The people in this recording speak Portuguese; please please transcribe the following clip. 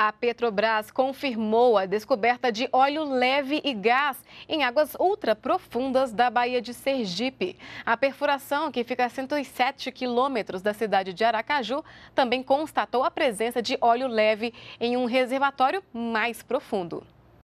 A Petrobras confirmou a descoberta de óleo leve e gás em águas ultraprofundas da Baía de Sergipe. A perfuração, que fica a 107 quilômetros da cidade de Aracaju, também constatou a presença de óleo leve em um reservatório mais profundo.